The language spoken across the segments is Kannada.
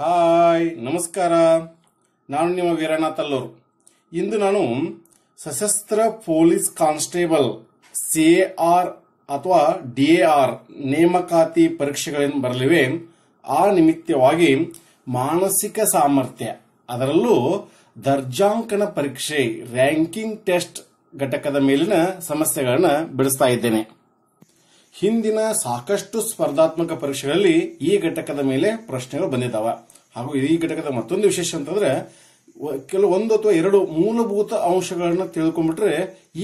ಹಾಯ್ ನಮಸ್ಕಾರ ನಾನು ನಿಮ್ಮ ವೀರಣ್ಣ ತಲ್ಲೂರು ಇಂದು ನಾನು ಸಶಸ್ತ್ರ ಪೊಲೀಸ್ ಕಾನ್ಸ್ಟೇಬಲ್ ಸಿ ಆರ್ ಅಥವಾ ಡಿ ಎ ಆರ್ ನೇಮಕಾತಿ ಪರೀಕ್ಷೆಗಳೇನು ಬರಲಿವೆ ಆ ನಿಮಿತ್ತವಾಗಿ ಮಾನಸಿಕ ಸಾಮರ್ಥ್ಯ ಅದರಲ್ಲೂ ದರ್ಜಾಂಕನ ಪರೀಕ್ಷೆ ರ್ಯಾಂಕಿಂಗ್ ಟೆಸ್ಟ್ ಘಟಕದ ಮೇಲಿನ ಸಮಸ್ಯೆಗಳನ್ನು ಬಿಡಿಸ್ತಾ ಇದ್ದೇನೆ ಹಿಂದಿನ ಸಾಕಷ್ಟು ಸ್ಪರ್ಧಾತ್ಮಕ ಪರೀಕ್ಷೆಗಳಲ್ಲಿ ಈ ಘಟಕದ ಮೇಲೆ ಪ್ರಶ್ನೆಗಳು ಬಂದಿದ್ದಾವೆ ಹಾಗೂ ಈ ಘಟಕದ ಮತ್ತೊಂದು ವಿಶೇಷ ಅಂತಂದ್ರೆ ಕೆಲವೊಂದು ಒಂದು ಅಥವಾ ಎರಡು ಮೂಲಭೂತ ಅಂಶಗಳನ್ನು ತಿಳ್ಕೊಂಡ್ಬಿಟ್ರೆ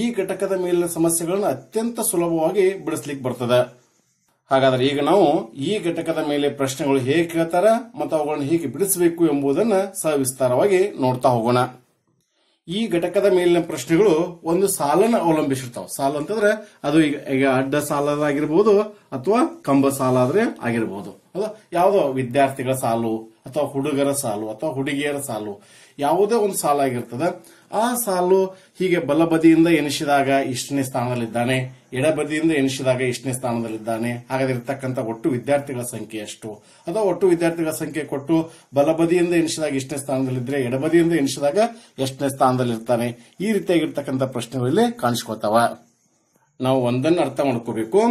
ಈ ಘಟಕದ ಮೇಲಿನ ಸಮಸ್ಯೆಗಳನ್ನ ಅತ್ಯಂತ ಸುಲಭವಾಗಿ ಬಿಡಿಸ್ಲಿಕ್ಕೆ ಬರ್ತದೆ ಹಾಗಾದ್ರೆ ಈಗ ನಾವು ಈ ಘಟಕದ ಮೇಲೆ ಪ್ರಶ್ನೆಗಳು ಹೇಗೆ ಕೇಳ್ತಾರ ಮತ್ತು ಅವುಗಳನ್ನು ಹೇಗೆ ಬಿಡಿಸಬೇಕು ಎಂಬುದನ್ನು ಸವಿಸ್ತಾರವಾಗಿ ನೋಡ್ತಾ ಹೋಗೋಣ ಈ ಘಟಕದ ಮೇಲಿನ ಪ್ರಶ್ನೆಗಳು ಒಂದು ಸಾಲನ್ನು ಅವಲಂಬಿಸಿರ್ತಾವ ಸಾಲ ಅಂತಂದ್ರೆ ಅದು ಈಗ ಈಗ ಅಡ್ಡ ಸಾಲದಾಗಿರ್ಬೋದು ಅಥವಾ ಕಂಬ ಸಾಲ ಆದ್ರೆ ಆಗಿರ್ಬೋದು ಅಲ್ಲ ಯಾವುದೋ ವಿದ್ಯಾರ್ಥಿಗಳ ಸಾಲು ಅಥವಾ ಹುಡುಗರ ಸಾಲು ಅಥವಾ ಹುಡುಗಿಯರ ಸಾಲು ಯಾವುದೇ ಒಂದು ಸಾಲ ಆಗಿರ್ತದೆ ಆ ಸಾಲು ಹೀಗೆ ಬಲಬದಿಯಿಂದ ಎನಿಸಿದಾಗ ಇಷ್ಟನೇ ಸ್ಥಾನದಲ್ಲಿದ್ದಾನೆ ಎಡಬದಿಯಿಂದ ಎಣಿಸಿದಾಗ ಎಷ್ಟನೇ ಸ್ಥಾನದಲ್ಲಿದ್ದಾನೆ ಹಾಗಾದಿರತಕ್ಕಂಥ ಒಟ್ಟು ವಿದ್ಯಾರ್ಥಿಗಳ ಸಂಖ್ಯೆ ಎಷ್ಟು ಅಥವಾ ಒಟ್ಟು ವಿದ್ಯಾರ್ಥಿಗಳ ಸಂಖ್ಯೆ ಕೊಟ್ಟು ಬಲಬದಿಯಿಂದ ಎಣಿಸಿದಾಗ ಎಷ್ಟನೇ ಸ್ಥಾನದಲ್ಲಿದ್ದರೆ ಎಡಬದಿಯಿಂದ ಎಣಿಸಿದಾಗ ಎಷ್ಟನೇ ಸ್ಥಾನದಲ್ಲಿರ್ತಾನೆ ಈ ರೀತಿಯಾಗಿರ್ತಕ್ಕಂಥ ಪ್ರಶ್ನೆಗಳಲ್ಲಿ ಕಾಣಿಸ್ಕೊತಾವ ನಾವು ಒಂದನ್ನು ಅರ್ಥ ಮಾಡ್ಕೋಬೇಕು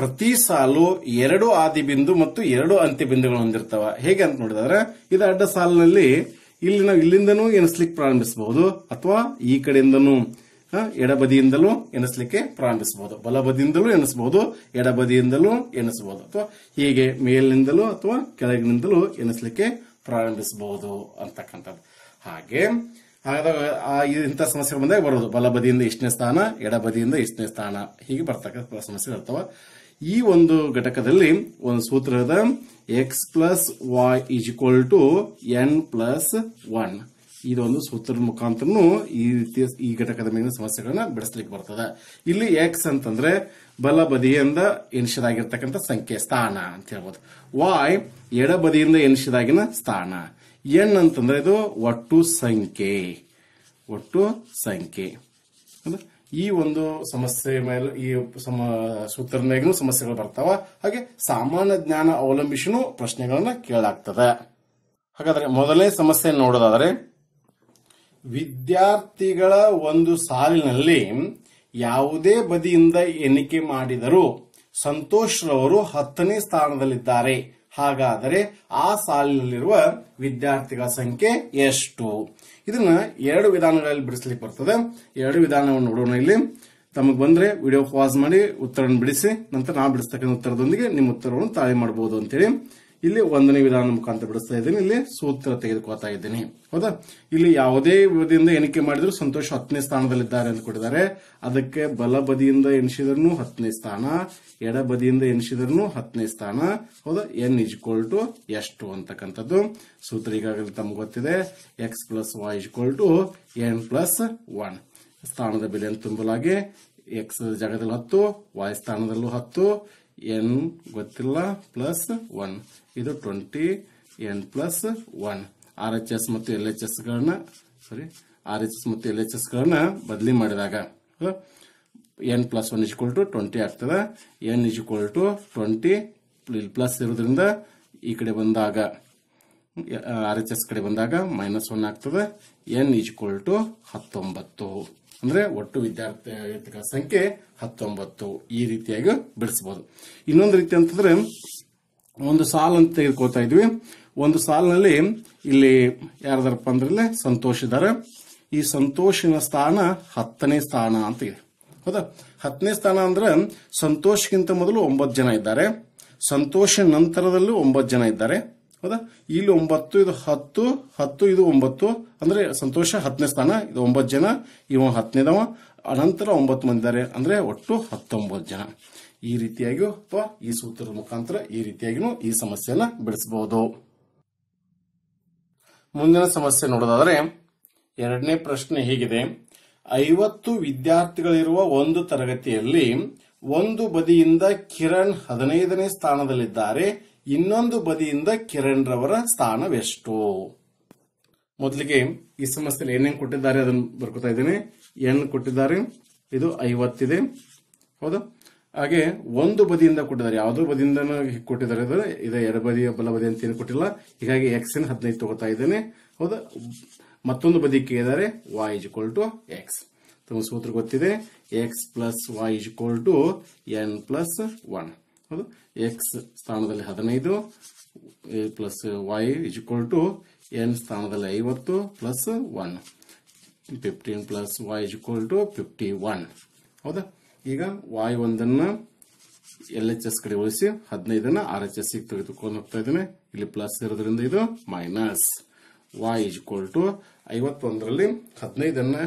ಪ್ರತಿ ಸಾಲು ಎರಡು ಆದಿ ಬಿಂದು ಮತ್ತು ಎರಡು ಅಂತ್ಯ ಬಿಂದುಗಳು ಹೊಂದಿರ್ತಾವ ಹೇಗೆ ಅಂತ ನೋಡಿದ್ರೆ ಇದು ಅಡ್ಡ ಸಾಲಿನಲ್ಲಿ ಇಲ್ಲಿ ನಾವು ಇಲ್ಲಿಂದನೂ ಎಣಿಸ್ಲಿಕ್ಕೆ ಪ್ರಾರಂಭಿಸಬಹುದು ಅಥವಾ ಈ ಕಡೆಯಿಂದನೂ ಎಡಬದಿಯಿಂದಲೂ ಎಣಿಸಲಿಕ್ಕೆ ಪ್ರಾರಂಭಿಸಬಹುದು ಬಲಬದಿಯಿಂದಲೂ ಎಣಿಸಬಹುದು ಎಡಬದಿಯಿಂದಲೂ ಎಣಿಸಬಹುದು ಅಥವಾ ಹೀಗೆ ಮೇಲಿನಿಂದಲೂ ಅಥವಾ ಕೆಳಗಿನಿಂದಲೂ ಎಣಿಸಲಿಕ್ಕೆ ಪ್ರಾರಂಭಿಸಬಹುದು ಅಂತಕ್ಕಂಥದ್ದು ಹಾಗೆ ಹಾಗಾದಾಗ ಇಂಥ ಸಮಸ್ಯೆ ಬಂದಾಗ ಬರೋದು ಬಲಬದಿಯಿಂದ ಇಷ್ಟನೇ ಸ್ಥಾನ ಎಡಬದಿಯಿಂದ ಇಷ್ಟನೇ ಸ್ಥಾನ ಹೀಗೆ ಬರ್ತಕ್ಕಂಥ ಸಮಸ್ಯೆಗಳು ಇರ್ತವೆ ಈ ಒಂದು ಘಟಕದಲ್ಲಿ ಒಂದು ಸೂತ್ರದ X plus Y is equal to N plus one ಇದೊಂದು ಸೂತ್ರದ ಮುಖಾಂತರನು ಈ ರೀತಿಯ ಈ ಘಟಕದ ಮೇಲಿನ ಸಮಸ್ಯೆಗಳನ್ನ ಬಿಡಿಸ್ಲಿಕ್ಕೆ ಬರ್ತದೆ ಇಲ್ಲಿ ಎಕ್ಸ್ ಅಂತಂದ್ರೆ ಬಲ ಬದಿಯಿಂದ ಎಣಿಸದಾಗಿರ್ತಕ್ಕಂಥ ಸಂಖ್ಯೆ ಸ್ಥಾನ ಅಂತ ಹೇಳ್ಬೋದು ವಾಯ್ ಎಡ ಬದಿಯಿಂದ ಎಣಿಸಿದಾಗಿನ ಸ್ಥಾನ ಎನ್ ಅಂತಂದ್ರೆ ಇದು ಒಟ್ಟು ಸಂಖ್ಯೆ ಒಟ್ಟು ಸಂಖ್ಯೆ ಈ ಒಂದು ಸಮಸ್ಯೆ ಮೇಲೆ ಈ ಸಮ ಸೂತ್ರನಾಗೂ ಸಮಸ್ಯೆಗಳು ಬರ್ತಾವ ಹಾಗೆ ಸಾಮಾನ್ಯ ಜ್ಞಾನ ಅವಲಂಬಿಸಿನೂ ಪ್ರಶ್ನೆಗಳನ್ನ ಕೇಳಾಗ್ತದೆ ಹಾಗಾದ್ರೆ ಮೊದಲನೇ ಸಮಸ್ಯೆ ನೋಡೋದಾದ್ರೆ ವಿದ್ಯಾರ್ಥಿಗಳ ಒಂದು ಸಾಲಿನಲ್ಲಿ ಯಾವುದೇ ಬದಿಯಿಂದ ಎಣಿಕೆ ಮಾಡಿದರೂ ಸಂತೋಷ್ ರವರು ಹತ್ತನೇ ಸ್ಥಾನದಲ್ಲಿದ್ದಾರೆ ಹಾಗಾದರೆ ಆ ಸಾಲಿನಲ್ಲಿರುವ ವಿದ್ಯಾರ್ಥಿಗಳ ಸಂಖ್ಯೆ ಎಷ್ಟು ಇದನ್ನ ಎರಡು ವಿಧಾನಗಳಲ್ಲಿ ಬಿಡಿಸ್ಲಿಕ್ಕೆ ಬರ್ತದೆ ಎರಡು ವಿಧಾನವನ್ನು ನೋಡೋಣ ಇಲ್ಲಿ ತಮಗೆ ಬಂದ್ರೆ ವಿಡಿಯೋ ಪಾಸ್ ಮಾಡಿ ಉತ್ತರವನ್ನು ಬಿಡಿಸಿ ನಂತರ ನಾವು ಬಿಡಿಸ್ತಕ್ಕಂಥ ಉತ್ತರದೊಂದಿಗೆ ನಿಮ್ಮ ಉತ್ತರವನ್ನು ತಾಳೆ ಮಾಡಬಹುದು ಅಂತೇಳಿ ಇಲ್ಲಿ ಒಂದನೇ ವಿಧಾನ ಮುಖಾಂತರ ಬಿಡಿಸ್ತಾ ಇದ್ದೀನಿ ಇಲ್ಲಿ ಸೂತ್ರ ತೆಗೆದುಕೊಳ್ತಾ ಇದ್ದೀನಿ ಹೌದಾ ಇಲ್ಲಿ ಯಾವುದೇ ವಿಧದಿಂದ ಎಣಿಕೆ ಮಾಡಿದ್ರು ಸಂತೋಷ್ ಹತ್ತನೇ ಸ್ಥಾನದಲ್ಲಿದ್ದಾರೆ ಅಂತ ಕೊಟ್ಟಿದ್ದಾರೆ ಅದಕ್ಕೆ ಬಲ ಬದಿಯಿಂದ ಎಣಿಸಿದ್ರು ಹತ್ತನೇ ಸ್ಥಾನ ಎಡ ಬದಿಯಿಂದ ಎಣಿಸಿದ್ರು ಹತ್ತನೇ ಸ್ಥಾನ ಹೌದಾ ಎನ್ ಕೋಲ್ ಟು ಎಷ್ಟು ಅಂತಕ್ಕಂಥದ್ದು ಸೂತ್ರ ಈಗಾಗಲೇ ತಮ್ಗೆ ಗೊತ್ತಿದೆ X plus Y is equal to N plus one ಸ್ಥಾನದ ಬೆಲೆಯನ್ನು ತುಂಬಲಾಗಿ ಎಕ್ಸ್ ಜಾಗದಲ್ಲಿ ಹತ್ತು ವಾಯ್ ಸ್ಥಾನದಲ್ಲೂ ಹತ್ತು ಎನ್ ಗೊತ್ತಿಲ್ಲ ಪ್ಲಸ್ ಒನ್ ಇದು twenty N plus one R H S ಮತ್ತು ಎಲ್ ಎಚ್ ಎಸ್ ಗಳನ್ನ ಸಾರಿ ಆರ್ ಎಚ್ ಎಸ್ ಮತ್ತು ಎಲ್ ಎಚ್ ಎಸ್ ಗಳನ್ನ ಬದಲಿ ಮಾಡಿದಾಗ N plus one is equal to twenty ಆಗ್ತದೆ N is equal to twenty plus ಇರೋದ್ರಿಂದ ಈ ಕಡೆ ಬಂದಾಗ ಆರ್ ಎಚ್ ಎಸ್ ಕಡೆ ಬಂದಾಗ ಮೈನಸ್ ಒನ್ ಆಗ್ತದೆ ಎನ್ ಈಜ್ಕ್ವಲ್ ಟು ಹತ್ತೊಂಬತ್ತು ಅಂದ್ರೆ ಒಟ್ಟು ವಿದ್ಯಾರ್ಥಿಗಳ ಸಂಖ್ಯೆ ಹತ್ತೊಂಬತ್ತು ಈ ರೀತಿಯಾಗಿ ಬಿಡಿಸಬಹುದು ಇನ್ನೊಂದು ರೀತಿ ಅಂತಂದ್ರೆ ಒಂದು ಸಾಲ್ ಅಂತ ತೆಗೆದುಕೊಳ್ತಾ ಇದ್ವಿ ಒಂದು ಸಾಲ್ನಲ್ಲಿ ಇಲ್ಲಿ ಯಾರ್ದಾರಪ್ಪ ಅಂದ್ರೆ ಸಂತೋಷ ಇದ್ದಾರೆ ಈ ಸಂತೋಷಿನ ಸ್ಥಾನ ಹತ್ತನೇ ಸ್ಥಾನ ಅಂತ ಇದೆ ಹೌದಾ ಹತ್ತನೇ ಸ್ಥಾನ ಅಂದ್ರೆ ಸಂತೋಷ್ಗಿಂತ ಮೊದಲು ಒಂಬತ್ತು ಜನ ಇದ್ದಾರೆ ಸಂತೋಷ ನಂತರದಲ್ಲೂ ಒಂಬತ್ತು ಜನ ಇದ್ದಾರೆ ಹೌದಾ ಇಲ್ಲಿ ಒಂಬತ್ತು ಇದು ಹತ್ತು ಹತ್ತು ಇದು ಒಂಬತ್ತು ಅಂದ್ರೆ ಸಂತೋಷ ಹತ್ತನೇ ಸ್ಥಾನ ಇದು ಒಂಬತ್ತು ಜನ ಇವ ಹತ್ತನೇದವ ಅನಂತರ ಒಂಬತ್ತು ಮಂದಿದ್ದಾರೆ ಅಂದ್ರೆ ಒಟ್ಟು ಹತ್ತೊಂಬತ್ತು ಜನ ಈ ರೀತಿಯಾಗಿಯೂ ಅಥವಾ ಈ ಸೂತ್ರದ ಮುಖಾಂತರ ಈ ರೀತಿಯಾಗಿಯೂ ಈ ಸಮಸ್ಯೆಯನ್ನ ಬಿಡಿಸಬಹುದು ಮುಂದಿನ ಸಮಸ್ಯೆ ನೋಡೋದಾದ್ರೆ ಎರಡನೇ ಪ್ರಶ್ನೆ ಹೀಗಿದೆ ಐವತ್ತು ವಿದ್ಯಾರ್ಥಿಗಳಿರುವ ಒಂದು ತರಗತಿಯಲ್ಲಿ ಒಂದು ಬದಿಯಿಂದ ಕಿರಣ್ ಹದಿನೈದನೇ ಸ್ಥಾನದಲ್ಲಿದ್ದಾರೆ ಇನ್ನೊಂದು ಬದಿಯಿಂದ ಕಿರಣ್ ರವರ ಸ್ಥಾನವೆಷ್ಟು ಮೊದಲಿಗೆ ಈ ಸಮಸ್ಯೆಯಲ್ಲಿ ಏನೇನ್ ಕೊಟ್ಟಿದ್ದಾರೆ ಅದನ್ನು ಬರ್ಕೊತಾ ಇದ್ದೇನೆ ಎನ್ ಕೊಟ್ಟಿದ್ದಾರೆ ಇದು ಐವತ್ತಿದೆ ಹೌದು ಹಾಗೆ ಒಂದು ಬದಿಯಿಂದ ಕೊಟ್ಟಿದ್ದಾರೆ ಯಾವುದೋ ಬದಿಯಿಂದ ಕೊಟ್ಟಿದ್ದಾರೆ ಇದೆ ಎರಡು ಬದಿಯ ಬಲ ಬದಿ ಅಂತ ಏನು ಕೊಟ್ಟಿಲ್ಲ ಹೀಗಾಗಿ ಎಕ್ಸ್ ಎನ್ ಹದಿನೈದು ತಗೋತಾ ಇದ್ದೇನೆ ಹೌದು ಮತ್ತೊಂದು ಬದಿ ಕೇಳಿದರೆ Y is equal to X ತುಂಬ ಸೂತ್ರ ಗೊತ್ತಿದೆ X plus Y is equal to N plus one ಹೌದು ಎಕ್ಸ್ ಸ್ಥಾನದಲ್ಲಿ ಹದಿನೈದು plus Y is equal to N ಸ್ಥಾನದಲ್ಲಿ ಐವತ್ತು plus one fifteen plus Y is equal to fifty one ಹೌದಾ ಈಗ ವಾಯ್ ಒಂದನ್ನು ಎಲ್ ಎಚ್ ಎಸ್ ಕಡೆ ಉಳಿಸಿ ಹದಿನೈದನ್ನು ಆರ್ ಎಚ್ ಎಸ್ ತೆಗೆದುಕೊಂಡು ಹೋಗ್ತಾ ಇದ್ದೇನೆ ಇಲ್ಲಿ ಪ್ಲಸ್ ಇರೋದ್ರಿಂದ ಇದು minus Y is equal to ಐವತ್ತೊಂದರಲ್ಲಿ ಹದಿನೈದನ್ನು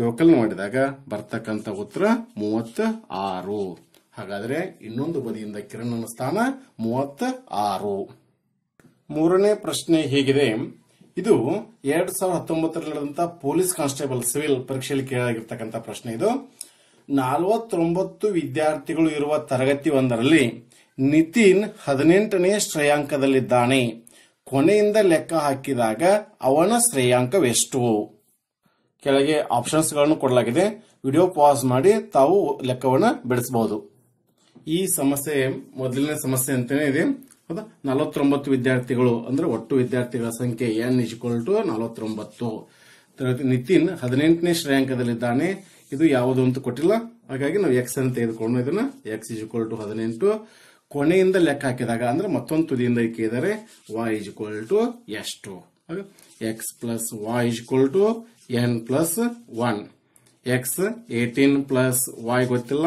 ವ್ಯವಕಲನ ಮಾಡಿದಾಗ ಬರ್ತಕ್ಕಂಥ ಉತ್ತರ ಮೂವತ್ತ ಆರು ಹಾಗಾದರೆ ಇನ್ನೊಂದು ಬದಿಯಿಂದ ಕಿರಣನ ಸ್ಥಾನ ಮೂವತ್ತ ಆರು ಮೂರನೇ ಪ್ರಶ್ನೆ ಹೇಗಿದೆ ಇದು ಎರಡ್ ಸಾವಿರದ ಹತ್ತೊಂಬತ್ತರಲ್ಲಿ ನಡೆದಂತ ಪೊಲೀಸ್ ಕಾನ್ಸ್ಟೇಬಲ್ ಸಿವಿಲ್ ಪರೀಕ್ಷೆಯಲ್ಲಿ ಕೇಳಲಾಗಿರ್ತಕ್ಕಂಥ ಪ್ರಶ್ನೆ ಇದು ನಲವತ್ತೊಂಬತ್ತು ವಿದ್ಯಾರ್ಥಿಗಳು ಇರುವ ತರಗತಿ ಒಂದರಲ್ಲಿ ನಿತಿನ್ ಹದಿನೆಂಟನೇ ಶ್ರೇಯಾಂಕದಲ್ಲಿದ್ದಾನೆ ಕೊನೆಯಿಂದ ಲೆಕ್ಕ ಹಾಕಿದಾಗ ಅವನ ಶ್ರೇಯಾಂಕವೆಷ್ಟು ಕೆಳಗೆ ಆಪ್ಷನ್ಸ್ಗಳನ್ನು ಕೊಡಲಾಗಿದೆ ವಿಡಿಯೋ ಪಾಸ್ ಮಾಡಿ ತಾವು ಲೆಕ್ಕವನ್ನು ಬಿಡಿಸಬಹುದು ಈ ಸಮಸ್ಯೆ ಮೊದಲನೇ ಸಮಸ್ಯೆ ಅಂತಾನೆ ಇದೆ ಹೌದಾ ನಲವತ್ತೊಂಬತ್ತು ವಿದ್ಯಾರ್ಥಿಗಳು ಅಂದ್ರೆ ಒಟ್ಟು ವಿದ್ಯಾರ್ಥಿಗಳ ಸಂಖ್ಯೆ ಎನ್ ಇಜ್ಕೊಳ್ ಟು ನಲವತ್ತೊಂಬತ್ತು ನಿತಿನ್ ಹದಿನೆಂಟನೇ ಶ್ರೇಯಾಂಕದಲ್ಲಿದ್ದಾನೆ ಇದು ಯಾವುದು ಅಂತ ಕೊಟ್ಟಿಲ್ಲ ಹಾಗಾಗಿ ನಾವು ಎಕ್ಸ್ ಅಂತ ತೆಗೆದುಕೊಂಡು ಇದನ್ನ ಎಕ್ಸ್ ಇಸ್ಕ್ವಲ್ ಟು ಹದಿನೆಂಟು ಕೊನೆಯಿಂದ ಲೆಕ್ಕ ಹಾಕಿದಾಗ ಅಂದ್ರೆ ಮತ್ತೊಂದು ತುದಿಯಿಂದ ಇಕ್ಕಿದರೆ ವಾಯ್ ಇಸ್ಕ್ವಲ್ ಟು ಎಷ್ಟು X plus Y is equal to N plus one X eighteen plus Y ಗೊತ್ತಿಲ್ಲ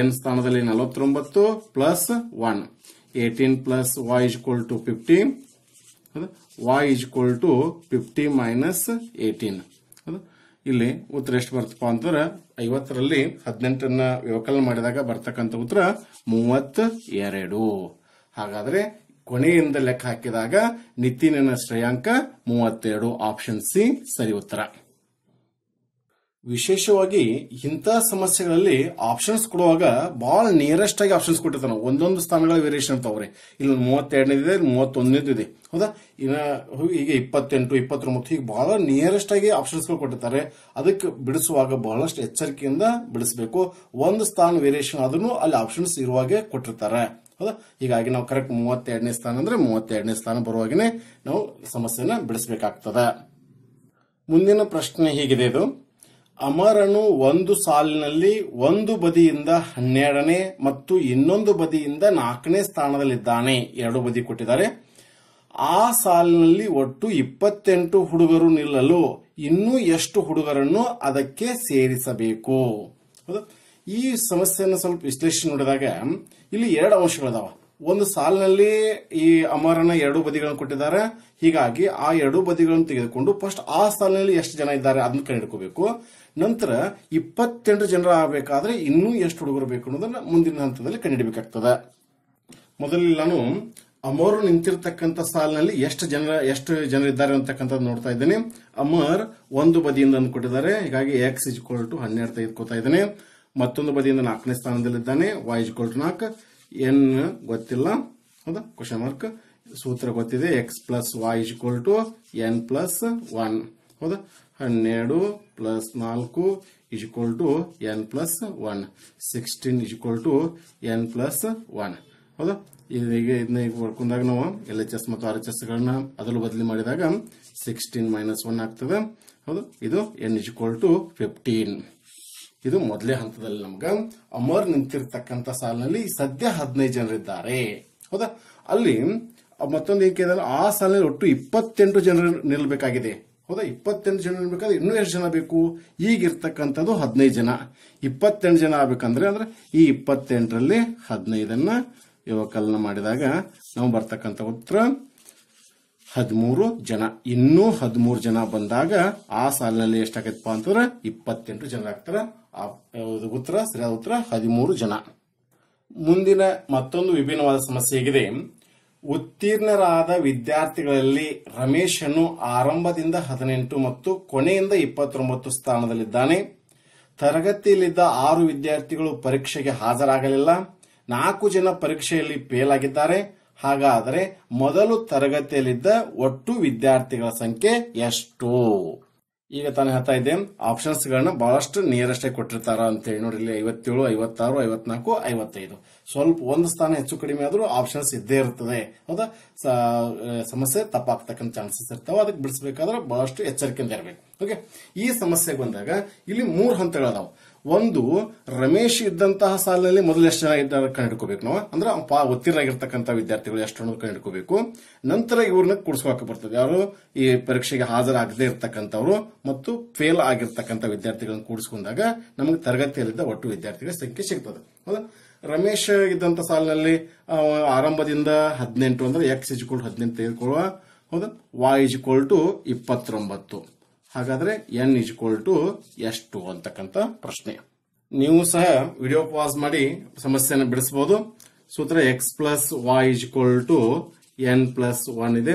ಎನ್ ಸ್ಥಾನದಲ್ಲಿ ನಲವತ್ತೊಂಬತ್ತು plus one eighteen plus Y is equal to fifty Y equal to fifty minus eighteen ಇಲ್ಲಿ ಉತ್ತರ ಎಷ್ಟು ಬರ್ತಪ್ಪ ಅಂತಂದ್ರೆ ಐವತ್ತರಲ್ಲಿ ಹದಿನೆಂಟನ್ನ ವ್ಯವಕಲನ ಮಾಡಿದಾಗ ಬರ್ತಕ್ಕಂಥ ಉತ್ತರ ಮೂವತ್ತ ಎರಡು ಹಾಗಾದ್ರೆ ಕೊನೆಯಿಂದ ಲೆಕ್ಕ ಹಾಕಿದಾಗ ನಿತ್ಯನ ಶ್ರೇಯಾಂಕ ಮೂವತ್ತೆರಡು ಆಪ್ಷನ್ ಸಿ ಸರಿ ಉತ್ತರ ವಿಶೇಷವಾಗಿ ಇಂತಹ ಸಮಸ್ಯೆಗಳಲ್ಲಿ ಆಪ್ಷನ್ಸ್ ಕೊಡುವಾಗ ಬಹಳ ನಿಯರೆಸ್ಟ್ ಆಗಿ ಆಪ್ಷನ್ಸ್ ಕೊಟ್ಟಿರ್ತಾರೆ ಒಂದೊಂದು ಸ್ಥಾನಗಳ ವೇರಿಯೇಷನ್ ಇರ್ತಾವ್ರೆ ಇಲ್ಲಿ ಮೂವತ್ತೆರಡನೇದು ಇದೆ ಮೂವತ್ತೊಂದನೇದು ಇದೆ ಹೌದಾ ಇನ್ನು ಈಗ ಇಪ್ಪತ್ತೆಂಟು ಇಪ್ಪತ್ತೊಂಬತ್ತು ಹೀಗೆ ಬಹಳ ನಿಯರೆಸ್ಟ್ ಆಗಿ ಆಪ್ಷನ್ಸ್ಗಳು ಕೊಟ್ಟಿರ್ತಾರೆ ಅದಕ್ಕೆ ಬಿಡಿಸುವಾಗ ಬಹಳಷ್ಟು ಎಚ್ಚರಿಕೆಯಿಂದ ಬಿಡಿಸಬೇಕು ಒಂದು ಸ್ಥಾನ ವೇರಿಯೇಷನ್ ಆದ್ರೂ ಅಲ್ಲಿ ಆಪ್ಷನ್ಸ್ ಇರುವಾಗೆ ಕೊಟ್ಟಿರ್ತಾರೆ ಹೌದಾ ಹೀಗಾಗಿ ನಾವು ಕರೆಕ್ಟ್ ಮೂವತ್ತೆರಡನೇ ಸ್ಥಾನ ಅಂದ್ರೆ ಮೂವತ್ತೆರಡನೇ ಸ್ಥಾನ ಬರುವಾಗನೆ ನಾವು ಸಮಸ್ಯೆನ ಬಿಡಿಸಬೇಕಾಗ್ತದೆ ಮುಂದಿನ ಪ್ರಶ್ನೆ ಹೀಗಿದೆ ಇದು ಅಮರನು ಒಂದು ಸಾಲಿನಲ್ಲಿ ಒಂದು ಬದಿಯಿಂದ ಹನ್ನೆರಡನೇ ಮತ್ತು ಇನ್ನೊಂದು ಬದಿಯಿಂದ ನಾಲ್ಕನೇ ಸ್ಥಾನದಲ್ಲಿದ್ದಾನೆ ಎರಡು ಬದಿ ಕೊಟ್ಟಿದ್ದಾರೆ ಆ ಸಾಲಿನಲ್ಲಿ ಒಟ್ಟು ಇಪ್ಪತ್ತೆಂಟು ಹುಡುಗರು ನಿಲ್ಲಲು ಇನ್ನೂ ಎಷ್ಟು ಹುಡುಗರನ್ನು ಅದಕ್ಕೆ ಸೇರಿಸಬೇಕು ಈ ಸಮಸ್ಯೆಯನ್ನು ಸ್ವಲ್ಪ ವಿಶ್ಲೇಷಣೆ ನೋಡಿದಾಗ ಇಲ್ಲಿ ಎರಡು ಅಂಶಗಳಿದಾವ ಒಂದು ಸಾಲಿನಲ್ಲಿ ಈ ಅಮರನ ಎರಡು ಬದಿಗಳನ್ನು ಕೊಟ್ಟಿದ್ದಾರೆ ಹೀಗಾಗಿ ಆ ಎರಡು ಬದಿಗಳನ್ನು ತೆಗೆದುಕೊಂಡು ಫಸ್ಟ್ ಆ ಸಾಲಿನಲ್ಲಿ ಎಷ್ಟು ಜನ ಇದ್ದಾರೆ ಅದನ್ನು ಕಂಡು ನಂತರ ಇಪ್ಪತ್ತೆಂಟು ಜನರ ಆಗಬೇಕಾದ್ರೆ ಇನ್ನೂ ಎಷ್ಟು ಹುಡುಗರು ಬೇಕು ಅನ್ನೋದನ್ನ ಮುಂದಿನ ಹಂತದಲ್ಲಿ ಕಂಡುಹಿಡಬೇಕಾಗ್ತದೆ ಮೊದಲೆಲ್ಲಾನು ನಾನು ಅಮರ್ ನಿಂತಿರ್ತಕ್ಕಂಥ ಸಾಲಿನಲ್ಲಿ ಎಷ್ಟು ಜನರ ಎಷ್ಟು ಜನರಿದ್ದಾರೆ ಅಂತಕ್ಕಂಥದ್ದು ನೋಡ್ತಾ ಇದ್ದೇನೆ ಅಮರ್ ಒಂದು ಬದಿಯಿಂದ ಅಂದ್ಕೊಟ್ಟಿದ್ದಾರೆ ಹೀಗಾಗಿ ಎಕ್ಸ್ ಇಜ್ ಕೋಲ್ ಟು ಹನ್ನೆರಡು ತೆಗೆದುಕೊತಾ ಇದ್ದೇನೆ ಮತ್ತೊಂದು ಬದಿಯಿಂದ ನಾಲ್ಕನೇ ಸ್ಥಾನದಲ್ಲಿದ್ದಾನೆ ವೈ ಇಸ್ ಕೋಲ್ ಟು ನಾಲ್ಕು ಎನ್ ಗೊತ್ತಿಲ್ಲ ಹೌದಾ ಕ್ವಶನ್ ಮಾರ್ಕ್ ಸೂತ್ರ ಗೊತ್ತಿದೆ X plus Y is to N plus one ಹೌದಾ ಹನ್ನೆರಡು ಪ್ಲಸ್ ನಾಲ್ಕು is equal to N plus one sixteen is equal to N plus one ಹೌದಾ ಈಗ ಇದನ್ನ ಈಗ ಹೊಡ್ಕೊಂಡಾಗ ನಾವು ಎಲ್ ಎಚ್ ಎಸ್ ಮತ್ತು ಆರ್ ಎಚ್ ಎಸ್ಗಳನ್ನ ಅದರಲ್ಲೂ ಬದಲಿ ಮಾಡಿದಾಗ ಸಿಕ್ಸ್ಟೀನ್ ಮೈನಸ್ ಒನ್ ಆಗ್ತದೆ ಹೌದು ಇದು ಎನ್ ಇಜ್ಕೊಲ್ ಟು ಫಿಫ್ಟೀನ್ ಇದು ಮೊದಲೇ ಹಂತದಲ್ಲಿ ನಮ್ಗೆ ಅಮರ್ ನಿಂತಿರ್ತಕ್ಕಂಥ ಸಾಲಿನಲ್ಲಿ ಸದ್ಯ ಹದಿನೈದು ಜನರಿದ್ದಾರೆ ಹೌದಾ ಅಲ್ಲಿ ಮತ್ತೊಂದು ಏಕೆ ಆ ಸಾಲಿನಲ್ಲಿ ಒಟ್ಟು ಇಪ್ಪತ್ತೆಂಟು ಜನರು ನಿಲ್ಲಬೇಕಾಗಿದೆ ಹೌದಾ ಇಪ್ಪತ್ತೆಂಟು ಜನ ಬೇಕಾದ್ರೆ ಇನ್ನೂ ಎಷ್ಟು ಜನ ಬೇಕು ಈಗಿರ್ತಕ್ಕಂಥದ್ದು ಹದಿನೈದು ಜನ ಇಪ್ಪತ್ತೆಂಟು ಜನ ಆಗ್ಬೇಕಂದ್ರೆ ಅಂದ್ರೆ ಈ ಇಪ್ಪತ್ತೆಂಟರಲ್ಲಿ ಹದಿನೈದನ್ನ ಯುವಕಲನ ಮಾಡಿದಾಗ ನಾವು ಬರ್ತಕ್ಕಂಥ ಉತ್ತರ ಹದಿಮೂರು ಜನ ಇನ್ನೂ ಹದಿಮೂರು ಜನ ಬಂದಾಗ ಆ ಸಾಲಿನಲ್ಲಿ ಎಷ್ಟಾಗತ್ತಪ್ಪ ಅಂತಂದ್ರೆ ಇಪ್ಪತ್ತೆಂಟು ಜನ ಆಗ್ತಾರೆ ಉತ್ತರ ಸರಿಯಾದ ಉತ್ತರ ಹದಿಮೂರು ಜನ ಮುಂದಿನ ಮತ್ತೊಂದು ವಿಭಿನ್ನವಾದ ಸಮಸ್ಯೆ ಆಗಿದೆ ಉತ್ತೀರ್ಣರಾದ ವಿದ್ಯಾರ್ಥಿಗಳಲ್ಲಿ ರಮೇಶನು ಆರಂಭದಿಂದ ಹದಿನೆಂಟು ಮತ್ತು ಕೊನೆಯಿಂದ ಇಪ್ಪತ್ತೊಂಬತ್ತು ಸ್ಥಾನದಲ್ಲಿದ್ದಾನೆ ತರಗತಿಯಲ್ಲಿದ್ದ ಆರು ವಿದ್ಯಾರ್ಥಿಗಳು ಪರೀಕ್ಷೆಗೆ ಹಾಜರಾಗಲಿಲ್ಲ ನಾಲ್ಕು ಜನ ಪರೀಕ್ಷೆಯಲ್ಲಿ ಫೇಲ್ ಆಗಿದ್ದಾರೆ ಹಾಗಾದರೆ ಮೊದಲು ತರಗತಿಯಲ್ಲಿದ್ದ ಒಟ್ಟು ವಿದ್ಯಾರ್ಥಿಗಳ ಸಂಖ್ಯೆ ಎಷ್ಟು ಈಗ ತಾನು ಹೇಳ್ತಾ ಇದ್ದೆ ಆಪ್ಷನ್ಸ್ ಗಳನ್ನ ಬಹಳಷ್ಟು ನಿಯರೆಸ್ಟ್ ಆಗಿ ಕೊಟ್ಟಿರ್ತಾರ ಅಂತ ಹೇಳಿ ನೋಡಿ ಇಲ್ಲಿ ಐವತ್ತೇಳು ಐವತ್ತಾರು ಐವತ್ನಾಲ್ಕು ಐವತ್ತೈದು ಸ್ವಲ್ಪ ಒಂದು ಸ್ಥಾನ ಹೆಚ್ಚು ಕಡಿಮೆ ಆದರೂ ಆಪ್ಷನ್ಸ್ ಇದ್ದೇ ಇರ್ತದೆ ಹೌದಾ ಸಮಸ್ಯೆ ತಪ್ಪಾಗ್ತಕ್ಕಂಥ ಚಾನ್ಸಸ್ ಇರ್ತಾವ ಅದಕ್ಕೆ ಬಿಡಿಸಬೇಕಾದ್ರೆ ಬಹಳಷ್ಟು ಎಚ್ಚರಿಕೆಯಿಂದ ಇರಬೇಕು ಓಕೆ ಈ ಸಮಸ್ಯೆಗೆ ಬಂದಾಗ ಇಲ್ಲಿ ಮೂರು ಹಂತಗಳಾದವು ಒಂದು ರಮೇಶ್ ಇದ್ದಂತಹ ಸಾಲಿನಲ್ಲಿ ಮೊದಲು ಎಷ್ಟು ಜನ ಇದ್ದಾರೆ ಕಂಡು ನಾವು ಅಂದ್ರೆ ಒತ್ತಿರಾಗಿರ್ತಕ್ಕಂಥ ವಿದ್ಯಾರ್ಥಿಗಳು ಎಷ್ಟು ಜನ ಕಂಡು ನಂತರ ಇವ್ರನ್ನ ಕೂಡಿಸ್ಕೊಳಕ್ಕೆ ಬರ್ತದೆ ಯಾರು ಈ ಪರೀಕ್ಷೆಗೆ ಹಾಜರಾಗದೇ ಇರತಕ್ಕಂಥವ್ರು ಮತ್ತು ಫೇಲ್ ಆಗಿರ್ತಕ್ಕಂಥ ವಿದ್ಯಾರ್ಥಿಗಳನ್ನ ಕೂಡಿಸ್ಕೊಂಡಾಗ ನಮಗೆ ತರಗತಿಯಲ್ಲಿದ್ದ ಒಟ್ಟು ವಿದ್ಯಾರ್ಥಿಗಳ ಸಂಖ್ಯೆ ಸಿಗ್ತದೆ ರಮೇಶ್ ಇದ್ದಂಥ ಸಾಲಿನಲ್ಲಿ ಆರಂಭದಿಂದ ಹದಿನೆಂಟು ಅಂದ್ರೆ ಎಕ್ಸ್ ಇಜ್ಕೊಳ್ ಹದಿನೆಂಟು ತೆಗೆದುಕೊಳ್ಳುವ ಹೌದಾ ವಾಯ್ ಇಜ್ಕೋಲ್ ಟು ಇಪ್ಪತ್ತೊಂಬತ್ತು ಹಾಗಾದ್ರೆ ಎನ್ ಈಕ್ವಲ್ ಟು ಎಷ್ಟು ಅಂತಕ್ಕಂಥ ಪ್ರಶ್ನೆ ನೀವು ಸಹ ವಿಡಿಯೋ ಪಾಸ್ ಮಾಡಿ ಸಮಸ್ಯೆಯನ್ನು ಬಿಡಿಸಬಹುದು ಸೂತ್ರ X plus Y equal to N plus one ಇದೆ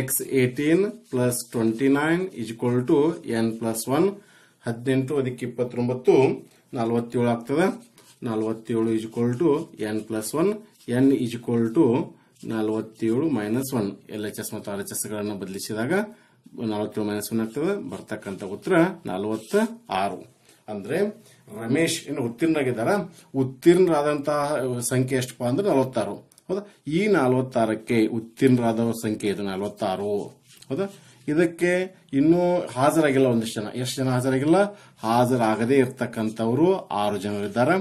X eighteen plus twenty nine equal to N plus one ಹದಿನೆಂಟು ಅದಕ್ಕೆ ಇಪ್ಪತ್ತೊಂಬತ್ತು ನಲವತ್ತೇಳು ಆಗ್ತದೆ ನಲವತ್ತೇಳು equal to N plus one N equal to ನಲವತ್ತೇಳು minus one L H S ಮತ್ತು ಆರ್ ಎಚ್ ಗಳನ್ನು ಬದಲಿಸಿದಾಗ ನಲವತ್ತೇಳು ಮೈನಸ್ ಒನ್ ಆಗ್ತದೆ ಬರ್ತಕ್ಕಂಥ ಉತ್ತರ ನಲವತ್ತ ಆರು ಅಂದ್ರೆ ರಮೇಶ್ ಏನು ಉತ್ತೀರ್ಣರಾಗಿದ್ದಾರ ಉತ್ತೀರ್ಣರಾದಂತಹ ಸಂಖ್ಯೆ ಎಷ್ಟಪ್ಪ ಅಂದ್ರೆ ನಲವತ್ತಾರು ಹೌದಾ ಈ ನಲವತ್ತಾರಕ್ಕೆ ಉತ್ತೀರ್ಣರಾದವರ ಸಂಖ್ಯೆ ಇದು ನಲವತ್ತಾರು ಹೌದಾ ಇದಕ್ಕೆ ಇನ್ನೂ ಹಾಜರಾಗಿಲ್ಲ ಒಂದಿಷ್ಟು ಜನ ಎಷ್ಟು ಜನ ಹಾಜರಾಗಿಲ್ಲ ಹಾಜರಾಗದೇ ಇರ್ತಕ್ಕಂಥವ್ರು ಆರು ಜನರಿದ್ದಾರೆ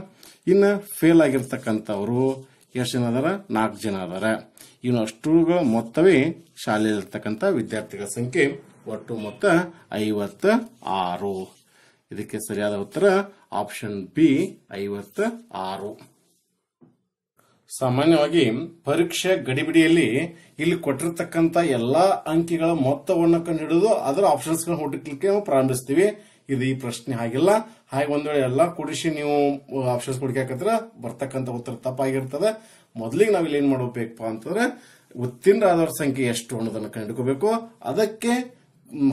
ಇನ್ನು ಫೇಲ್ ಆಗಿರ್ತಕ್ಕಂಥವ್ರು ಎಷ್ಟು ಜನ ಅದಾರ ನಾಲ್ಕು ಜನ ಅದಾರ ಇವನು ಅಷ್ಟು ಮೊತ್ತವೇ ಶಾಲೆಯಲ್ಲಿರ್ತಕ್ಕಂಥ ವಿದ್ಯಾರ್ಥಿಗಳ ಸಂಖ್ಯೆ ಒಟ್ಟು ಮೊತ್ತ ಐವತ್ತ ಆರು ಇದಕ್ಕೆ ಸರಿಯಾದ ಉತ್ತರ ಆಪ್ಷನ್ ಬಿ ಐವತ್ತ ಆರು ಸಾಮಾನ್ಯವಾಗಿ ಪರೀಕ್ಷೆ ಗಡಿಬಿಡಿಯಲ್ಲಿ ಇಲ್ಲಿ ಕೊಟ್ಟಿರ್ತಕ್ಕಂಥ ಎಲ್ಲಾ ಅಂಕಿಗಳ ಮೊತ್ತವನ್ನು ಹಿಡಿದು ಅದರ ಆಪ್ಷನ್ಸ್ ಗಳನ್ನ ನಾವು ಪ್ರಾರಂಭಿಸ್ತೀವಿ ಇದು ಈ ಪ್ರಶ್ನೆ ಹಾಗಿಲ್ಲ ಹಾಗೆ ಒಂದ್ ವೇಳೆ ಎಲ್ಲ ಕೂಡಿಸಿ ನೀವು ಆಪ್ಷನ್ಸ್ ಕುಡಿಕಾಕತ್ರ ಬರ್ತಕ್ಕಂಥ ಉತ್ತರ ತಪ್ಪಾಗಿರ್ತದೆ ಮೊದಲಿಗೆ ನಾವಿಲ್ಲಿ ಏನ್ ಮಾಡಬೇಕಪ್ಪ ಅಂತಂದ್ರೆ ಉತ್ತೀರ್ಣರಾದವರ ಸಂಖ್ಯೆ ಎಷ್ಟು ಅನ್ನೋದನ್ನು ಕಂಡುಕೋಬೇಕು ಅದಕ್ಕೆ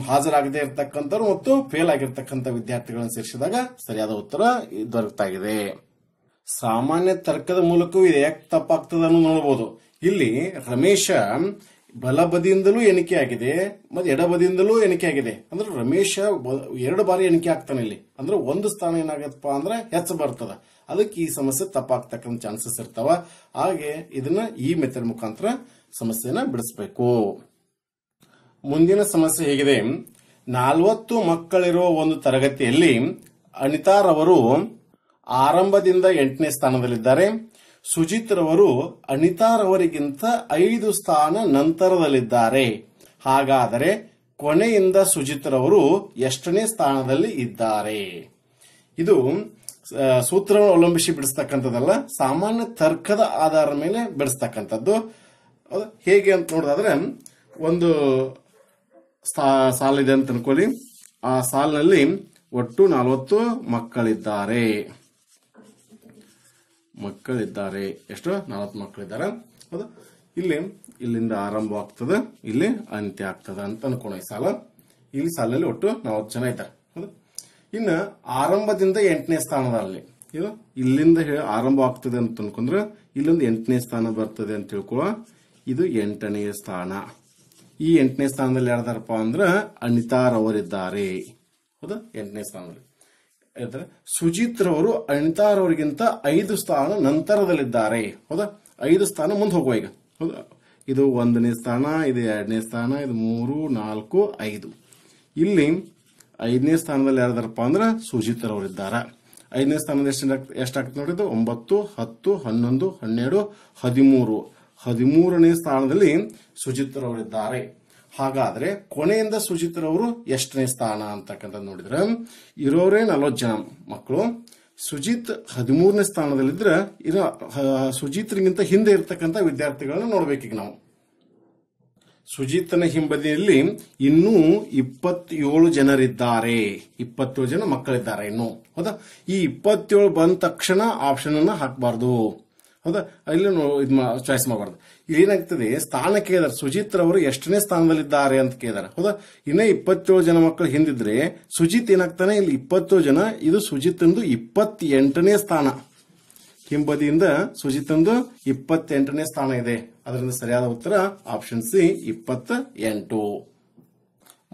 ಹಾಜರಾಗದೇ ಇರತಕ್ಕಂಥವ್ರು ಮತ್ತು ಫೇಲ್ ಆಗಿರ್ತಕ್ಕಂಥ ವಿದ್ಯಾರ್ಥಿಗಳನ್ನು ಸೇರಿಸಿದಾಗ ಸರಿಯಾದ ಉತ್ತರ ದೊರಕ್ತಾಗಿದೆ ಸಾಮಾನ್ಯ ತರ್ಕದ ಮೂಲಕವೂ ಇದು ಯಾಕೆ ತಪ್ಪಾಗ್ತದೆ ಅನ್ನೋದು ನೋಡಬಹುದು ಇಲ್ಲಿ ರಮೇಶ ಬಲಬದಿಯಿಂದಲೂ ಎಣಿಕೆ ಆಗಿದೆ ಮತ್ತೆ ಎಡಬದಿಯಿಂದಲೂ ಎಣಿಕೆ ಆಗಿದೆ ಅಂದ್ರೆ ರಮೇಶ ಎರಡು ಬಾರಿ ಎಣಿಕೆ ಆಗ್ತಾನೆ ಇಲ್ಲಿ ಅಂದ್ರೆ ಒಂದು ಸ್ಥಾನ ಏನಾಗತ್ತಪ್ಪ ಅಂದ್ರೆ ಹೆಚ್ಚು ಬರ್ತದ ಅದಕ್ಕೆ ಈ ಸಮಸ್ಯೆ ತಪ್ಪಾಗ್ತಕ್ಕಂಥ ಚಾನ್ಸಸ್ ಇರ್ತಾವ ಹಾಗೆ ಇದನ್ನ ಈ ಮೆಥಡ್ ಮುಖಾಂತರ ಸಮಸ್ಯೆನ ಬಿಡಿಸಬೇಕು ಮುಂದಿನ ಸಮಸ್ಯೆ ಹೇಗಿದೆ ನಾಲ್ವತ್ತು ಮಕ್ಕಳಿರುವ ಒಂದು ತರಗತಿಯಲ್ಲಿ ಅನಿತಾರವರು ಆರಂಭದಿಂದ ಎಂಟನೇ ಸ್ಥಾನದಲ್ಲಿದ್ದಾರೆ ಸುಜಿತ್ ರವರು ಅನಿತಾರವರಿಗಿಂತ ಐದು ಸ್ಥಾನ ನಂತರದಲ್ಲಿದ್ದಾರೆ ಹಾಗಾದರೆ ಕೊನೆಯಿಂದ ಸುಜಿತ್ ರವರು ಎಷ್ಟನೇ ಸ್ಥಾನದಲ್ಲಿ ಇದ್ದಾರೆ ಇದು ಸೂತ್ರವನ್ನು ಅವಲಂಬಿಸಿ ಬಿಡಿಸ್ತಕ್ಕಂಥದ್ದಲ್ಲ ಸಾಮಾನ್ಯ ತರ್ಕದ ಆಧಾರದ ಮೇಲೆ ಬಿಡಿಸ್ತಕ್ಕಂಥದ್ದು ಹೇಗೆ ಅಂತ ನೋಡೋದಾದ್ರೆ ಒಂದು ಸಾಲಿದೆ ಅಂತ ಅನ್ಕೊಳ್ಳಿ ಆ ಸಾಲಿನಲ್ಲಿ ಒಟ್ಟು ನಲವತ್ತು ಮಕ್ಕಳಿದ್ದಾರೆ ಮಕ್ಕಳಿದ್ದಾರೆ ಎಷ್ಟು ಮಕ್ಕಳು ಮಕ್ಕಳಿದ್ದಾರೆ ಹೌದಾ ಇಲ್ಲಿ ಇಲ್ಲಿಂದ ಆರಂಭ ಆಗ್ತದೆ ಇಲ್ಲಿ ಅಂತ್ಯ ಆಗ್ತದೆ ಅಂತ ಅನ್ಕೋಣ ಈ ಸಾಲ ಇಲ್ಲಿ ಸಾಲಲ್ಲಿ ಒಟ್ಟು ನಾಲ್ಕು ಜನ ಇದ್ದಾರೆ ಹೌದಾ ಇನ್ನು ಆರಂಭದಿಂದ ಎಂಟನೇ ಸ್ಥಾನದಲ್ಲಿ ಇದು ಇಲ್ಲಿಂದ ಆರಂಭ ಆಗ್ತದೆ ಅಂತ ಅನ್ಕೊಂಡ್ರೆ ಇಲ್ಲೊಂದು ಎಂಟನೇ ಸ್ಥಾನ ಬರ್ತದೆ ಅಂತ ತಿಳ್ಕೊ ಇದು ಎಂಟನೇ ಸ್ಥಾನ ಈ ಎಂಟನೇ ಸ್ಥಾನದಲ್ಲಿ ಯಾರ್ದಾರಪ್ಪ ಅಂದ್ರೆ ರವರಿದ್ದಾರೆ ಹೌದಾ ಎಂಟನೇ ಸ್ಥಾನದಲ್ಲಿ ಸುಜಿತ್ರವರು ಸುಜಿತ್ ರವರು ಐದು ಸ್ಥಾನ ನಂತರದಲ್ಲಿದ್ದಾರೆ ಹೌದಾ ಐದು ಸ್ಥಾನ ಮುಂದೆ ಹೋಗುವ ಈಗ ಹೌದಾ ಇದು ಒಂದನೇ ಸ್ಥಾನ ಇದು ಎರಡನೇ ಸ್ಥಾನ ಇದು ಮೂರು ನಾಲ್ಕು ಐದು ಇಲ್ಲಿ ಐದನೇ ಸ್ಥಾನದಲ್ಲಿ ಯಾರದಾರಪ್ಪ ಅಂದ್ರೆ ಸುಜಿತ್ ಐದನೇ ಸ್ಥಾನದಲ್ಲಿ ಎಷ್ಟು ಎಷ್ಟಾಗ್ತದೆ ನೋಡಿದ್ದು ಒಂಬತ್ತು ಹತ್ತು ಹನ್ನೊಂದು ಹನ್ನೆರಡು ಹದಿಮೂರು ಹದಿಮೂರನೇ ಸ್ಥಾನದಲ್ಲಿ ಸುಜಿತ್ರವರಿದ್ದಾರೆ ಹಾಗಾದ್ರೆ ಕೊನೆಯಿಂದ ಸುಜಿತ್ರವರು ಎಷ್ಟನೇ ಸ್ಥಾನ ಅಂತಕ್ಕಂಥ ನೋಡಿದ್ರೆ ಇರೋರೇ ನಲವತ್ತು ಜನ ಮಕ್ಕಳು ಸುಜಿತ್ ಹದಿಮೂರನೇ ಸ್ಥಾನದಲ್ಲಿದ್ರೆ ಇರೋ ಸುಜಿತ್ರಿಗಿಂತ ಹಿಂದೆ ಇರತಕ್ಕಂಥ ವಿದ್ಯಾರ್ಥಿಗಳನ್ನ ನೋಡ್ಬೇಕೀಗ ನಾವು ಸುಜಿತ್ನ ಹಿಂಬದಿಯಲ್ಲಿ ಇನ್ನೂ ಇಪ್ಪತ್ತೇಳು ಜನರಿದ್ದಾರೆ ಇಪ್ಪತ್ತೇಳು ಜನ ಮಕ್ಕಳಿದ್ದಾರೆ ಇನ್ನು ಹೌದಾ ಈ ಇಪ್ಪತ್ತೇಳು ಬಂದ ತಕ್ಷಣ ಆಪ್ಷನ್ ಅನ್ನ ಹಾಕಬಾರ್ದು ಹೌದಾ ಅಲ್ಲಿ ಇದು ಚಾಯ್ಸ್ ಮಾಡಬಾರ್ದು ಇಲ್ಲಿ ಏನಾಗ್ತದೆ ಸ್ಥಾನ ಕೇಳಿದಾರೆ ಸುಜಿತ್ ರವರು ಎಷ್ಟನೇ ಸ್ಥಾನದಲ್ಲಿದ್ದಾರೆ ಅಂತ ಕೇಳಿದಾರೆ ಹೌದಾ ಇನ್ನೇ ಇಪ್ಪತ್ತೇಳು ಜನ ಮಕ್ಕಳು ಹಿಂದಿದ್ರೆ ಸುಜಿತ್ ಏನಾಗ್ತಾನೆ ಇಲ್ಲಿ ಇಪ್ಪತ್ತೇಳು ಜನ ಇದು ಸುಜಿತ್ ಎಂದು ಇಪ್ಪತ್ತೆಂಟನೇ ಸ್ಥಾನ ಹಿಂಬದಿಯಿಂದ ಸುಜಿತ್ ಎಂದು ಇಪ್ಪತ್ತೆಂಟನೇ ಸ್ಥಾನ ಇದೆ ಅದರಿಂದ ಸರಿಯಾದ ಉತ್ತರ ಆಪ್ಷನ್ ಸಿ ಇಪ್ಪತ್ತ ಎಂಟು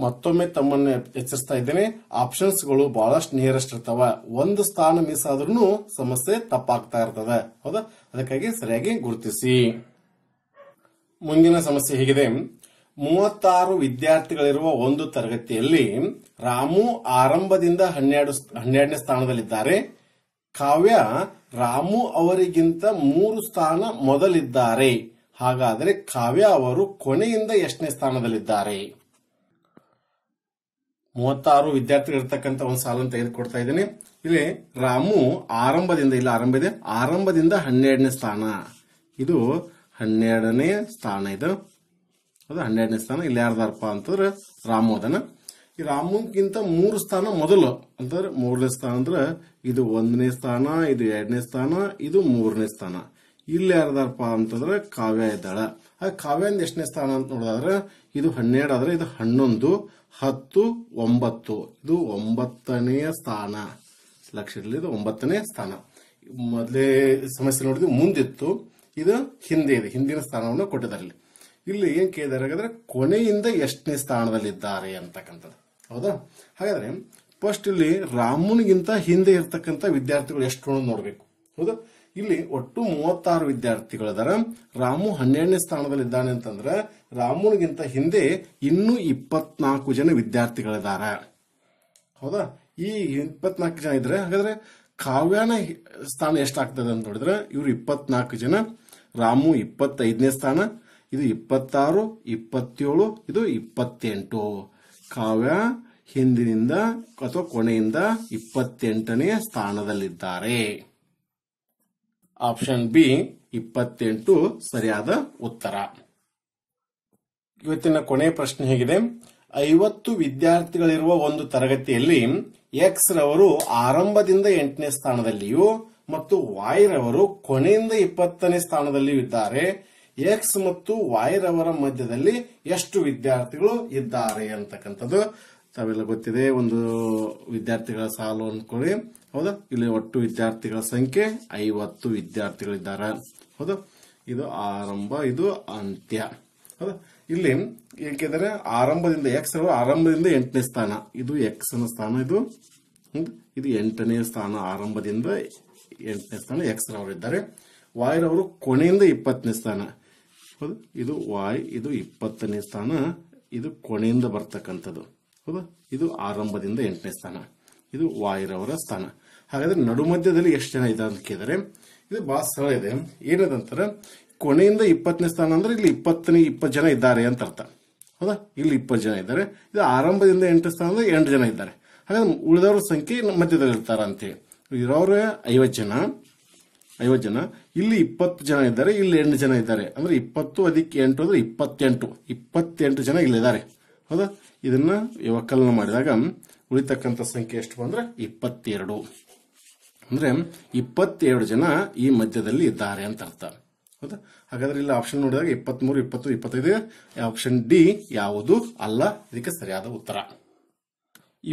ಮತ್ತೊಮ್ಮೆ ತಮ್ಮನ್ನ ಎಚ್ಚರಿಸ್ತಾ ಇದ್ದೇನೆ ಆಪ್ಷನ್ಸ್ ಗಳು ಬಹಳಷ್ಟು ನಿಯರೆಸ್ಟ್ ಇರ್ತವೆ ಒಂದು ಸ್ಥಾನ ಮಿಸ್ ಆದ್ರೂ ಸಮಸ್ಯೆ ತಪ್ಪಾಗ್ತಾ ಇರ್ತದೆ ಹೌದಾ ಅದಕ್ಕಾಗಿ ಸರಿಯಾಗಿ ಗುರುತಿಸಿ ಮುಂದಿನ ಸಮಸ್ಯೆ ಹೇಗಿದೆ ಮೂವತ್ತಾರು ವಿದ್ಯಾರ್ಥಿಗಳಿರುವ ಒಂದು ತರಗತಿಯಲ್ಲಿ ರಾಮು ಆರಂಭದಿಂದ ಹನ್ನೆರಡು ಹನ್ನೆರಡನೇ ಸ್ಥಾನದಲ್ಲಿದ್ದಾರೆ ಕಾವ್ಯ ರಾಮು ಅವರಿಗಿಂತ ಮೂರು ಸ್ಥಾನ ಮೊದಲಿದ್ದಾರೆ ಹಾಗಾದರೆ ಕಾವ್ಯ ಅವರು ಕೊನೆಯಿಂದ ಎಷ್ಟನೇ ಸ್ಥಾನದಲ್ಲಿದ್ದಾರೆ ಮೂವತ್ತಾರು ವಿದ್ಯಾರ್ಥಿಗಳು ಇರ್ತಕ್ಕಂತ ಒಂದು ಸಾಲನ್ನು ತೆಗೆದುಕೊಡ್ತಾ ಇದ್ದೀನಿ ಇಲ್ಲಿ ರಾಮು ಆರಂಭದಿಂದ ಇಲ್ಲಿ ಆರಂಭ ಇದೆ ಆರಂಭದಿಂದ ಹನ್ನೆರಡನೇ ಸ್ಥಾನ ಇದು ಹನ್ನೆರಡನೇ ಸ್ಥಾನ ಇದು ಅದು ಹನ್ನೆರಡನೇ ಸ್ಥಾನ ಇಲ್ಲಿ ಯಾರ್ದಾರಪ್ಪ ಅಂತಂದ್ರೆ ರಾಮು ಈ ರಾಮುಗಿಂತ ಮೂರು ಸ್ಥಾನ ಮೊದಲು ಅಂತಂದ್ರೆ ಮೂರನೇ ಸ್ಥಾನ ಅಂದ್ರೆ ಇದು ಒಂದನೇ ಸ್ಥಾನ ಇದು ಎರಡನೇ ಸ್ಥಾನ ಇದು ಮೂರನೇ ಸ್ಥಾನ ಇಲ್ಲಿ ಯಾರ್ದಾರಪ್ಪ ಅಂತಂದ್ರೆ ಕಾವ್ಯ ಇದ್ದಾಳ ಆ ಕಾವ್ಯ ಎಷ್ಟನೇ ಸ್ಥಾನ ಅಂತ ನೋಡಿದ್ರೆ ಇದು ಹನ್ನೆರಡು ಆದ್ರೆ ಇದು ಹನ್ನೊಂದು ಹತ್ತು ಒಂಬತ್ತು ಇದು ಒಂಬತ್ತನೆಯ ಸ್ಥಾನ ಲಕ್ಷದಲ್ಲಿ ಇದು ಒಂಬತ್ತನೇ ಸ್ಥಾನ ಮೊದಲೇ ಸಮಸ್ಯೆ ನೋಡಿದ್ವಿ ಮುಂದಿತ್ತು ಇದು ಹಿಂದೆ ಇದೆ ಹಿಂದಿನ ಸ್ಥಾನವನ್ನು ಕೊಟ್ಟಿದ್ದಾರೆ ಇಲ್ಲಿ ಏನ್ ಏನು ಕೇಳಿದಾರೆ ಹಾಗಾದ್ರೆ ಕೊನೆಯಿಂದ ಎಷ್ಟನೇ ಸ್ಥಾನದಲ್ಲಿದ್ದಾರೆ ಅಂತಕ್ಕಂಥದ್ದು ಹೌದಾ ಹಾಗಾದ್ರೆ ಫಸ್ಟ್ ಇಲ್ಲಿ ರಾಮನಿಗಿಂತ ಹಿಂದೆ ಇರ್ತಕ್ಕಂಥ ವಿದ್ಯಾರ್ಥಿಗಳು ಎಷ್ಟು ನೋಡಬೇಕು ಹೌದಾ ಇಲ್ಲಿ ಒಟ್ಟು ಮೂವತ್ತಾರು ವಿದ್ಯಾರ್ಥಿಗಳಿದಾರ ರಾಮು ಹನ್ನೆರಡನೇ ಸ್ಥಾನದಲ್ಲಿದ್ದಾನೆ ಅಂತಂದ್ರೆ ರಾಮುನಿಗಿಂತ ಹಿಂದೆ ಇನ್ನೂ ಇಪ್ಪತ್ನಾಲ್ಕು ಜನ ವಿದ್ಯಾರ್ಥಿಗಳಿದ್ದಾರೆ ಹೌದಾ ಈ ಇಪ್ಪತ್ನಾಲ್ಕು ಜನ ಇದ್ರೆ ಹಾಗಾದ್ರೆ ಕಾವ್ಯನ ಸ್ಥಾನ ಎಷ್ಟಾಗ್ತದೆ ಅಂತ ನೋಡಿದ್ರೆ ಇವರು ಇಪ್ಪತ್ನಾಲ್ಕು ಜನ ರಾಮು ಇಪ್ಪತ್ತೈದನೇ ಸ್ಥಾನ ಇದು ಇಪ್ಪತ್ತಾರು ಇಪ್ಪತ್ತೇಳು ಇದು ಇಪ್ಪತ್ತೆಂಟು ಕಾವ್ಯ ಹಿಂದಿನಿಂದ ಅಥವಾ ಕೊನೆಯಿಂದ ಇಪ್ಪತ್ತೆಂಟನೇ ಸ್ಥಾನದಲ್ಲಿದ್ದಾರೆ ಆಪ್ಷನ್ ಬಿ ಇಪ್ಪತ್ತೆಂಟು ಸರಿಯಾದ ಉತ್ತರ ಇವತ್ತಿನ ಕೊನೆ ಪ್ರಶ್ನೆ ಹೇಗಿದೆ ಐವತ್ತು ವಿದ್ಯಾರ್ಥಿಗಳಿರುವ ಒಂದು ತರಗತಿಯಲ್ಲಿ ಎಕ್ಸ್ ರವರು ಆರಂಭದಿಂದ ಎಂಟನೇ ಸ್ಥಾನದಲ್ಲಿಯೂ ಮತ್ತು ವಾಯ್ ರವರು ಕೊನೆಯಿಂದ ಇಪ್ಪತ್ತನೇ ಸ್ಥಾನದಲ್ಲಿಯೂ ಇದ್ದಾರೆ ಎಕ್ಸ್ ಮತ್ತು ವಾಯ್ ರವರ ಮಧ್ಯದಲ್ಲಿ ಎಷ್ಟು ವಿದ್ಯಾರ್ಥಿಗಳು ಇದ್ದಾರೆ ಅಂತಕ್ಕಂಥದ್ದು ತಾವೆಲ್ಲ ಗೊತ್ತಿದೆ ಒಂದು ವಿದ್ಯಾರ್ಥಿಗಳ ಸಾಲು ಅಂದ್ಕೊಳ್ಳಿ ಹೌದಾ ಇಲ್ಲಿ ಒಟ್ಟು ವಿದ್ಯಾರ್ಥಿಗಳ ಸಂಖ್ಯೆ ಐವತ್ತು ವಿದ್ಯಾರ್ಥಿಗಳಿದ್ದಾರೆ ಹೌದು ಇದು ಆರಂಭ ಇದು ಅಂತ್ಯ ಹೌದಾ ಇಲ್ಲಿ ಏಕೆಂದರೆ ಆರಂಭದಿಂದ ಎಕ್ಸ್ ಆರಂಭದಿಂದ ಎಂಟನೇ ಸ್ಥಾನ ಇದು ಎಕ್ಸ್ನ ಸ್ಥಾನ ಇದು ಇದು ಎಂಟನೇ ಸ್ಥಾನ ಆರಂಭದಿಂದ ಎಂಟನೇ ಸ್ಥಾನ ಎಕ್ಸ್ ವಾಯ್ ವಾಯ್ರವರು ಕೊನೆಯಿಂದ ಇಪ್ಪತ್ತನೇ ಸ್ಥಾನ ಹೌದು ಇದು ವಾಯ್ ಇದು ಇಪ್ಪತ್ತನೇ ಸ್ಥಾನ ಇದು ಕೊನೆಯಿಂದ ಬರ್ತಕ್ಕಂಥದ್ದು ಹೌದಾ ಇದು ಆರಂಭದಿಂದ ಎಂಟನೇ ಸ್ಥಾನ ಇದು ವಾಯುರವರ ಸ್ಥಾನ ಹಾಗಾದ್ರೆ ಮಧ್ಯದಲ್ಲಿ ಎಷ್ಟು ಜನ ಇದೆ ಅಂತ ಕೇಳಿದರೆ ಇದು ಬಹಳ ಸ್ಥಳ ಇದೆ ಏನದಂತಾರೆ ಕೊನೆಯಿಂದ ಇಪ್ಪತ್ತನೇ ಸ್ಥಾನ ಅಂದ್ರೆ ಇಲ್ಲಿ ಇಪ್ಪತ್ತನೇ ಇಪ್ಪತ್ತು ಜನ ಇದ್ದಾರೆ ಅಂತ ಅರ್ಥ ಹೌದಾ ಇಲ್ಲಿ ಇಪ್ಪತ್ತು ಜನ ಇದ್ದಾರೆ ಇದು ಆರಂಭದಿಂದ ಎಂಟು ಸ್ಥಾನ ಅಂದ್ರೆ ಎಂಟು ಜನ ಇದ್ದಾರೆ ಹಾಗಾದ್ರೆ ಉಳಿದವ್ರ ಸಂಖ್ಯೆ ಮಧ್ಯದಲ್ಲಿ ಇರ್ತಾರೆ ಅಂತೇಳಿ ಇರೋರು ಐವತ್ತು ಜನ ಐವತ್ತು ಜನ ಇಲ್ಲಿ ಇಪ್ಪತ್ತು ಜನ ಇದ್ದಾರೆ ಇಲ್ಲಿ ಎಂಟು ಜನ ಇದ್ದಾರೆ ಅಂದ್ರೆ ಇಪ್ಪತ್ತು ಅದಕ್ಕೆ ಎಂಟು ಅಂದ್ರೆ ಇಪ್ಪತ್ತೆಂಟು ಇಪ್ಪತ್ತೆಂಟು ಜನ ಇಲ್ಲಿದ್ದಾರೆ ಹೌದಾ ಇದನ್ನ ಒಕ್ಕಲನ ಮಾಡಿದಾಗ ಉಳಿತಕ್ಕಂಥ ಸಂಖ್ಯೆ ಎಷ್ಟು ಬಂದ್ರೆ ಇಪ್ಪತ್ತೆರಡು ಅಂದ್ರೆ ಇಪ್ಪತ್ತೆರಡು ಜನ ಈ ಮಧ್ಯದಲ್ಲಿ ಇದ್ದಾರೆ ಅಂತ ಅರ್ಥ ಹೌದಾ ಹಾಗಾದ್ರೆ ಇಲ್ಲಿ ಆಪ್ಷನ್ ನೋಡಿದಾಗ ಇಪ್ಪತ್ಮೂರು ಇಪ್ಪತ್ತು ಇಪ್ಪತ್ತೈದು ಆಪ್ಷನ್ ಡಿ ಯಾವುದು ಅಲ್ಲ ಇದಕ್ಕೆ ಸರಿಯಾದ ಉತ್ತರ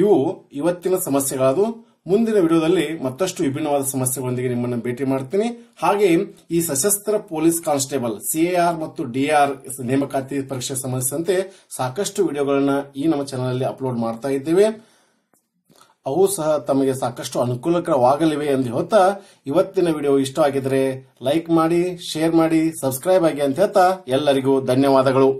ಇವು ಇವತ್ತಿನ ಸಮಸ್ಯೆಗಳದು ಮುಂದಿನ ವಿಡಿಯೋದಲ್ಲಿ ಮತ್ತಷ್ಟು ವಿಭಿನ್ನವಾದ ಸಮಸ್ಯೆಗಳೊಂದಿಗೆ ನಿಮ್ಮನ್ನು ಭೇಟಿ ಮಾಡ್ತೀನಿ ಹಾಗೆ ಈ ಸಶಸ್ತ್ರ ಪೊಲೀಸ್ ಕಾನ್ಸ್ಟೇಬಲ್ ಸಿಎಆರ್ ಮತ್ತು ಡಿಆರ್ ನೇಮಕಾತಿ ಪರೀಕ್ಷೆ ಸಂಬಂಧಿಸಿದಂತೆ ಸಾಕಷ್ಟು ವಿಡಿಯೋಗಳನ್ನು ಈ ನಮ್ಮ ಚಾನೆಲ್ ಅಲ್ಲಿ ಅಪ್ಲೋಡ್ ಮಾಡ್ತಾ ಇದ್ದೇವೆ ಅವು ಸಹ ತಮಗೆ ಸಾಕಷ್ಟು ಅನುಕೂಲಕರವಾಗಲಿವೆ ಎಂದು ಹೇಳ್ತಾ ಇವತ್ತಿನ ವಿಡಿಯೋ ಇಷ್ಟ ಆಗಿದ್ರೆ ಲೈಕ್ ಮಾಡಿ ಶೇರ್ ಮಾಡಿ ಸಬ್ಸ್ಕ್ರೈಬ್ ಆಗಿ ಅಂತ ಹೇಳ್ತಾ ಎಲ್ಲರಿಗೂ ಧನ್ಯವಾದಗಳು